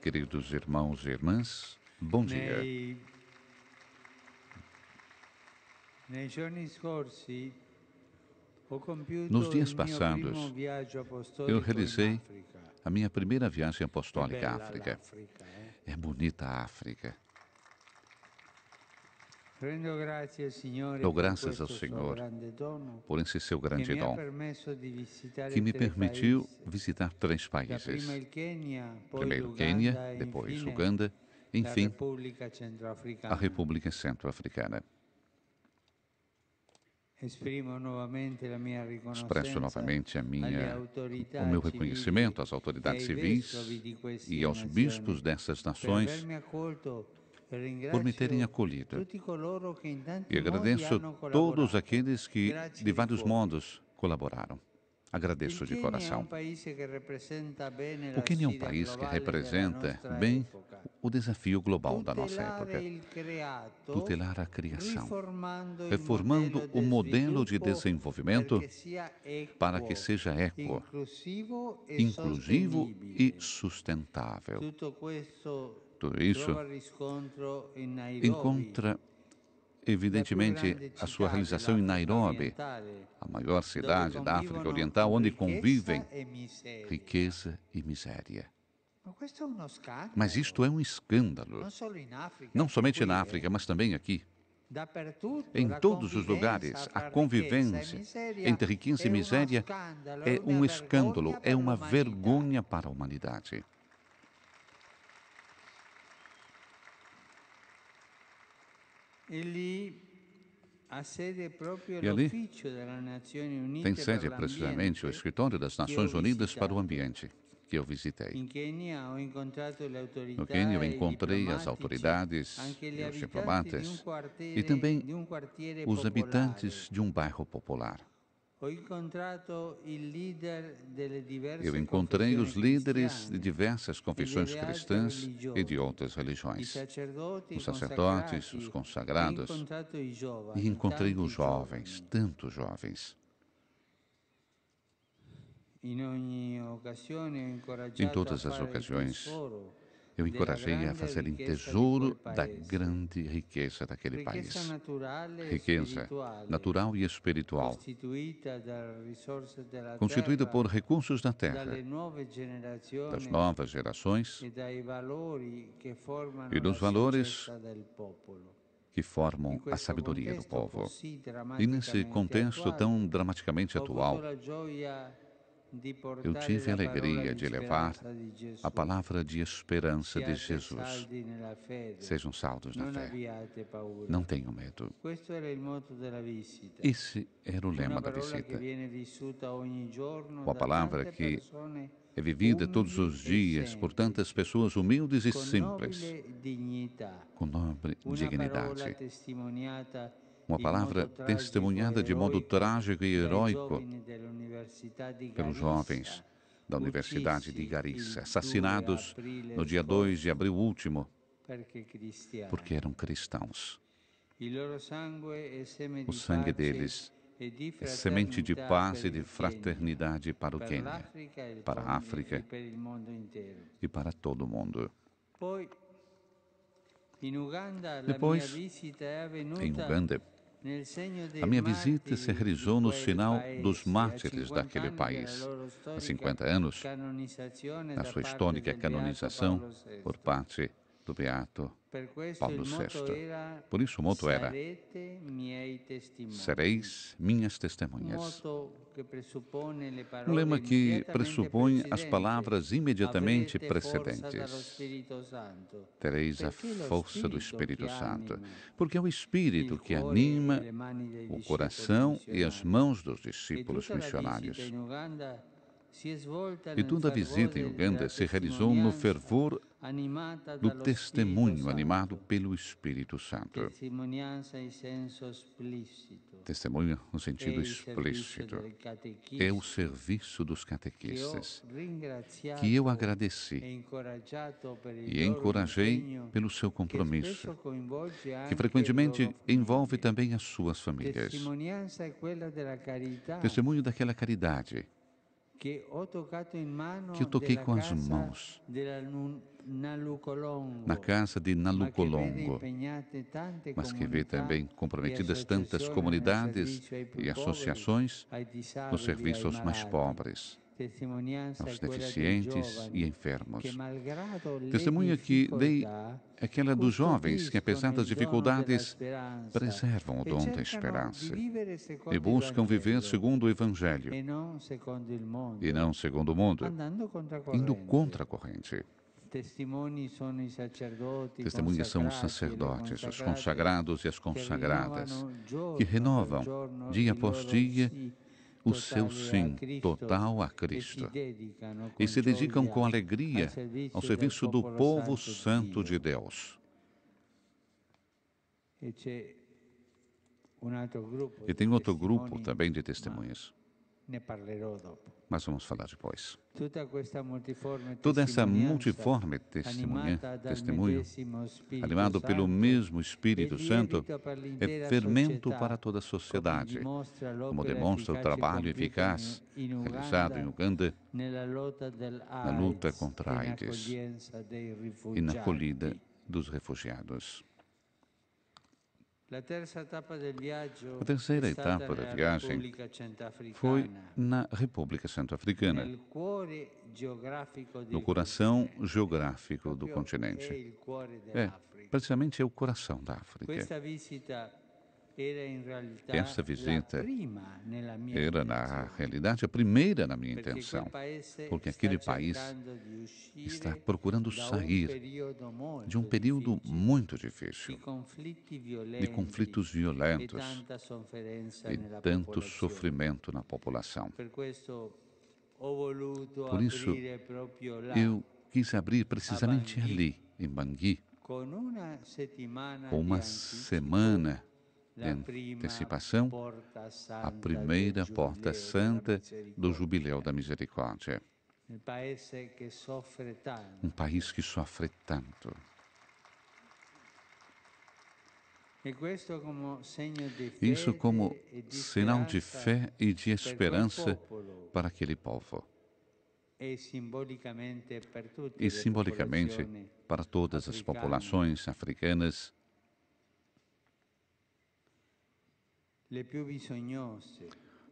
Queridos irmãos e irmãs, bom dia. Nos dias passados, eu realizei a minha primeira viagem apostólica à África. Eh? É bonita a África. Dou graças ao Senhor por esse seu grande dom, que me permitiu visitar três países. Primeiro Quênia, depois Uganda, enfim, a República Centro-Africana. Expresso novamente a minha, o meu reconhecimento às autoridades civis e aos bispos dessas nações por me terem acolhido. E agradeço todos aqueles que, de vários modos, colaboraram. Agradeço de coração. O Quênia é um país que representa bem o desafio global da nossa época. Tutelar a criação, reformando o modelo de desenvolvimento para que seja eco, inclusivo e sustentável tudo é isso encontra evidentemente a sua realização em Nairobi, a maior cidade da África Oriental, onde convivem riqueza e miséria. Mas isto é um escândalo, não somente na África, mas também aqui. Em todos os lugares, a convivência entre riqueza e miséria é um escândalo, é uma vergonha para a humanidade. E ali tem sede precisamente o Escritório das Nações Unidas para o Ambiente, que eu visitei. No Quênia, eu encontrei as autoridades, os diplomatas e também os habitantes de um bairro popular. Eu encontrei os líderes de diversas confissões cristãs e de outras religiões, os sacerdotes, os consagrados, e encontrei os jovens, tantos jovens. Em todas as ocasiões, eu encorajei a fazerem tesouro da grande riqueza daquele país. Riqueza natural e espiritual, constituída por recursos da terra, das novas gerações e dos valores que formam a sabedoria do povo. E nesse contexto tão dramaticamente atual, eu tive a alegria de levar a palavra de esperança de Jesus. Sejam saldos na fé. Não tenham medo. Esse era o lema da visita. Uma palavra que é vivida todos os dias por tantas pessoas humildes e simples, com nobre dignidade uma palavra testemunhada de modo trágico e heróico pelos jovens da Universidade de Garissa, assassinados no dia 2 de abril último, porque eram cristãos. O sangue é deles é, é semente de paz e de fraternidade para o Quênia, para a África e para todo o mundo. Depois, em Uganda, a minha visita se realizou no sinal dos mártires daquele país, há 50 anos, na sua histórica canonização por parte do Beato Paulo VI. Por isso o moto era Sereis minhas testemunhas. Um lema que pressupõe as palavras imediatamente precedentes. Tereis a força do Espírito Santo, porque é o Espírito que anima o coração e as mãos dos discípulos missionários. E toda a visita em Uganda se realizou no fervor do testemunho animado pelo Espírito Santo. Testemunho no sentido é explícito. É o serviço dos catequistas que eu agradeci e encorajei pelo seu compromisso, que frequentemente envolve também as suas famílias. Testemunho daquela caridade que eu toquei com as mãos na casa de Nalucolongo, mas que vê também comprometidas tantas comunidades e associações no serviço aos mais pobres, os deficientes e enfermos. Testemunha que dei aquela dos jovens que, apesar das dificuldades, preservam o dom da esperança e buscam viver segundo o Evangelho e não segundo o mundo, indo contra a corrente. Testemunhas são os sacerdotes, os consagrados e as consagradas, que renovam dia após dia o seu sim total a Cristo e se dedicam com alegria ao serviço do povo santo de Deus. E tem outro grupo também de testemunhas mas vamos falar depois. Toda essa multiforme testemunha, testemunho, animado pelo mesmo Espírito Santo, é fermento para toda a sociedade, como demonstra o trabalho eficaz realizado em Uganda na luta contra a AIDS e na acolhida dos refugiados. A terceira etapa da viagem foi na República Centro-Africana, no coração geográfico do continente. É, precisamente é o coração da África. Essa visita era, na realidade, a primeira na minha intenção, porque aquele país está procurando sair de um período muito difícil, de conflitos violentos e tanto sofrimento na população. Por isso, eu quis abrir precisamente ali, em Bangui, com uma semana de antecipação a primeira porta santa do Jubileu da Misericórdia. Um país que sofre tanto. Isso como sinal de fé e de esperança para aquele povo. E simbolicamente para todas as populações africanas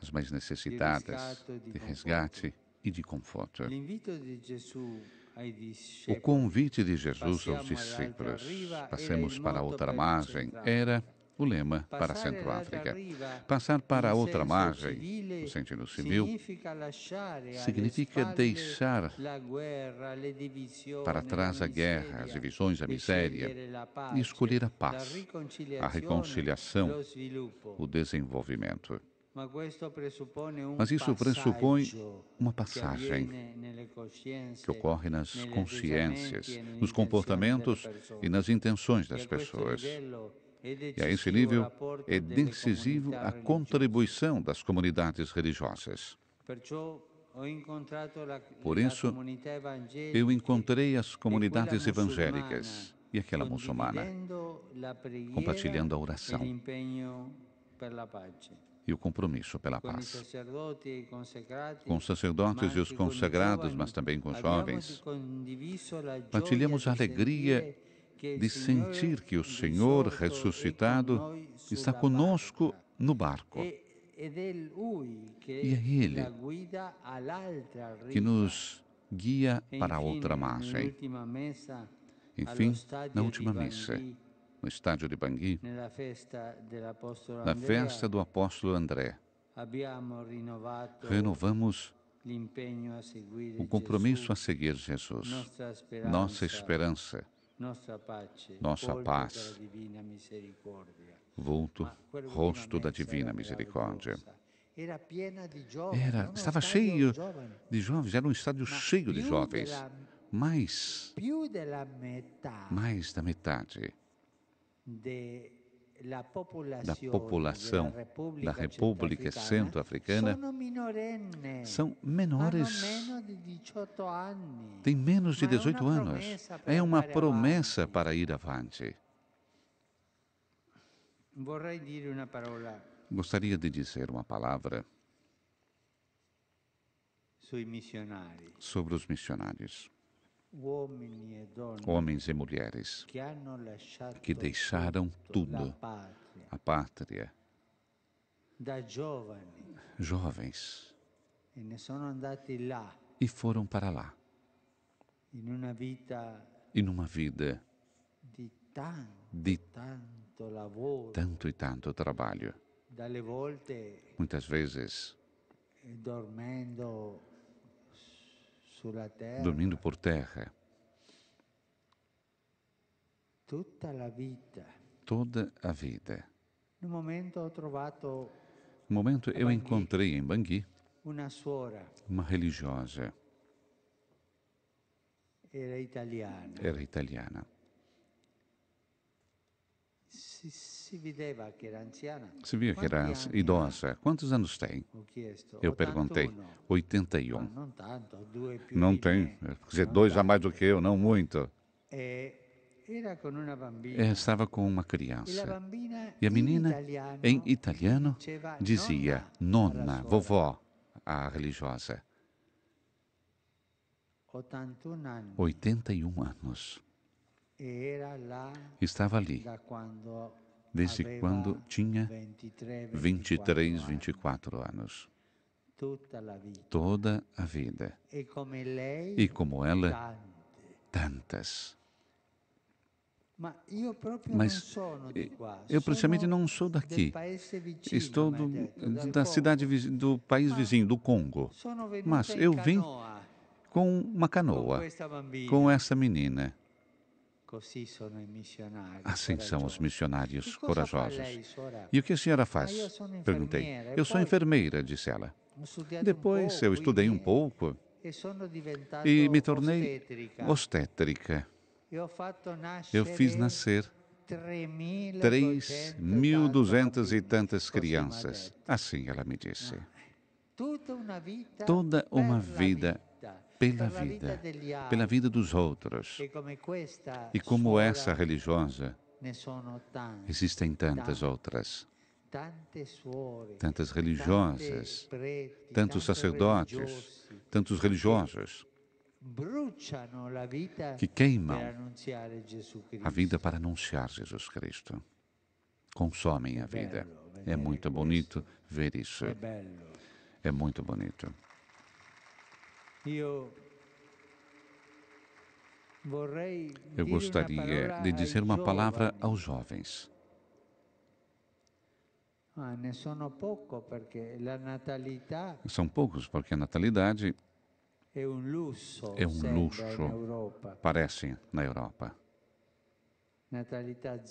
as mais necessitadas de resgate e de conforto. É. O convite de Jesus aos discípulos, passemos para outra margem, era o lema para a Centro-África. Passar para a outra margem, no sentido civil, significa deixar para trás a guerra, as divisões, a miséria e escolher a paz, a reconciliação, o desenvolvimento. Mas isso pressupõe uma passagem que ocorre nas consciências, nos comportamentos e nas intenções das pessoas. É e a esse nível, é decisivo a é contribuição das comunidades religiosas. Por isso, eu encontrei as comunidades evangélicas e aquela muçulmana, compartilhando a oração e o compromisso pela paz. Com sacerdotes e os consagrados, mas também com jovens, partilhamos a alegria de sentir que o Senhor ressuscitado está conosco no barco. E é Ele que nos guia para a outra margem. Enfim, na última missa, no estádio de Bangui, na festa do apóstolo André, renovamos o compromisso a seguir Jesus, nossa esperança nossa paz, vulto, rosto da divina misericórdia. Era, estava cheio de jovens, era um estádio cheio de jovens, mas mais da metade da população da República Centro-Africana são menores, têm menos de 18 anos. É uma promessa para ir avante. Gostaria de dizer uma palavra sobre os missionários homens e mulheres que deixaram tudo, a pátria, jovens, e foram para lá, e numa vida de tanto e tanto trabalho. Muitas vezes, dormindo por terra. Tota Toda a vida. No momento eu encontrei em Bangui uma religiosa. Era italiana. Se via que era idosa. Quantos anos tem? Eu perguntei. 81. Não tem. Quer dizer, dois a mais do que eu, não muito. É, estava com uma criança. E a menina, em italiano, dizia nonna, vovó, a religiosa. 81 anos estava ali desde quando tinha 23, 24 anos. Toda a vida. E como ela, tantas. Mas eu precisamente não sou daqui. Estou do, da cidade do país vizinho, do Congo. Mas eu vim com uma canoa, com essa menina. Assim são os missionários corajosos. E o que a senhora faz? Perguntei. Eu sou enfermeira, disse ela. Depois eu estudei um pouco e me tornei obstétrica. Eu fiz nascer 3.200 e tantas crianças. Assim ela me disse. Ah, Toda uma vida pela vida, pela vida dos outros. É e como essa religiosa, existem tantas outras. Tantas religiosas, tantos sacerdotes, tantos religiosos que queimam a vida para anunciar Jesus Cristo. Consomem a vida. É, é muito bonito ver isso. É muito bonito. Eu gostaria de dizer uma palavra aos jovens. Ah, São poucos, porque a natalidade é um luxo, parece, na Europa.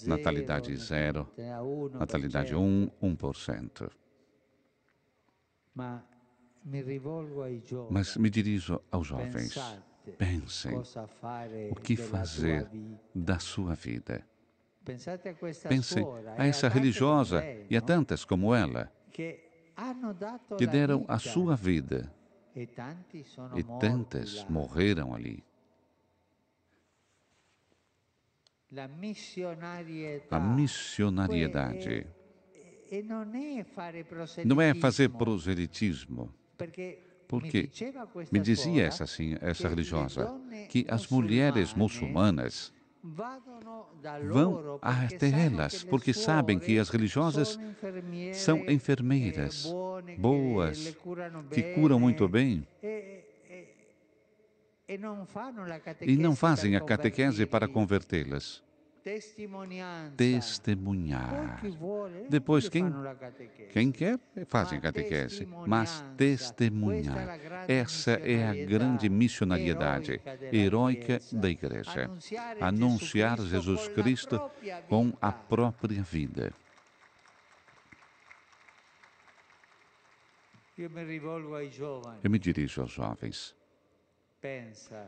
Natalidade zero, natalidade 1, 1%. Mas me dirijo aos jovens. Pensem o que fazer da sua vida. Pensem a essa religiosa e a tantas como ela que deram a sua vida e tantas morreram ali. A missionariedade eh, não é fazer proselitismo porque me dizia essa, essa religiosa que as mulheres muçulmanas vão até elas, porque sabem que as religiosas são enfermeiras boas, que curam muito bem. E não fazem a catequese para convertê-las testemunhar. Depois, quem, quem quer, fazem catequese, mas testemunhar. É Essa é a grande missionariedade heróica da Igreja. Anunciar Jesus Cristo com a própria vida. Eu me dirijo aos jovens. Pensa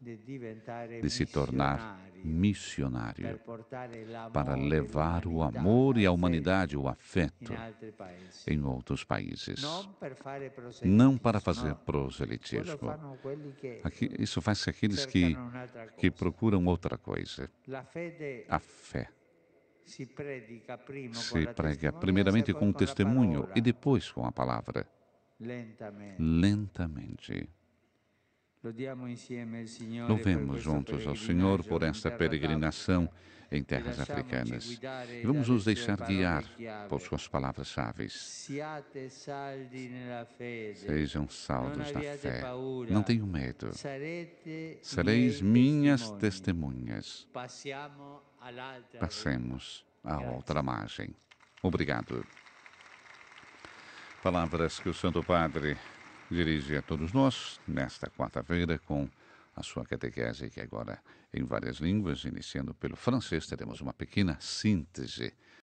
de se tornar missionário para levar o amor e a humanidade, o afeto, em outros países. Não para fazer proselitismo. Aqui, isso faz aqueles que, que procuram outra coisa. A fé se prega primeiramente com o testemunho e depois com a palavra. Lentamente Louvemos juntos ao Senhor por esta peregrinação em terras africanas. vamos nos deixar guiar por suas palavras chaves. Sejam saldos na fé. Não tenham medo. Sereis minhas testemunhas. Passemos à outra margem. Obrigado. Palavras que o Santo Padre dirige a todos nós nesta quarta-feira com a sua catequese, que agora em várias línguas, iniciando pelo francês, teremos uma pequena síntese